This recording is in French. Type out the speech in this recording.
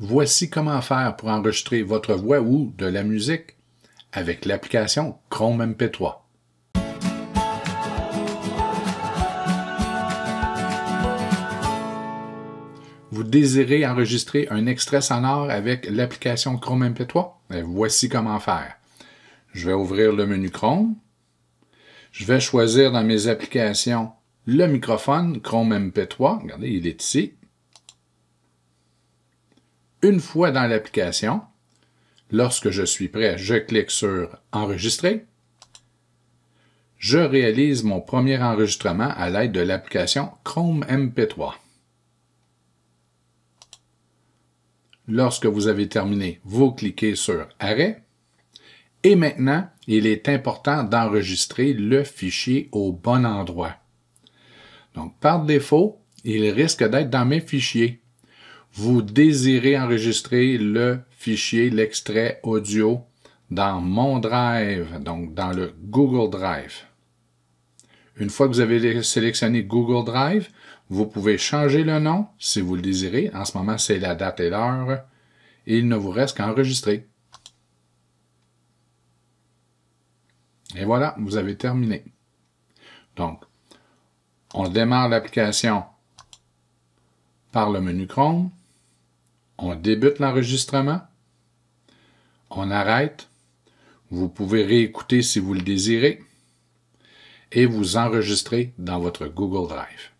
Voici comment faire pour enregistrer votre voix ou de la musique avec l'application Chrome MP3. Vous désirez enregistrer un extrait sonore avec l'application Chrome MP3? Eh, voici comment faire. Je vais ouvrir le menu Chrome. Je vais choisir dans mes applications le microphone Chrome MP3. Regardez, il est ici une fois dans l'application. Lorsque je suis prêt, je clique sur Enregistrer. Je réalise mon premier enregistrement à l'aide de l'application Chrome MP3. Lorsque vous avez terminé, vous cliquez sur Arrêt. Et maintenant, il est important d'enregistrer le fichier au bon endroit. Donc, par défaut, il risque d'être dans mes fichiers vous désirez enregistrer le fichier, l'extrait audio dans Mon Drive, donc dans le Google Drive. Une fois que vous avez sélectionné Google Drive, vous pouvez changer le nom si vous le désirez. En ce moment, c'est la date et l'heure. Et il ne vous reste qu'à enregistrer. Et voilà, vous avez terminé. Donc, on démarre l'application par le menu Chrome. On débute l'enregistrement. On arrête. Vous pouvez réécouter si vous le désirez. Et vous enregistrez dans votre Google Drive.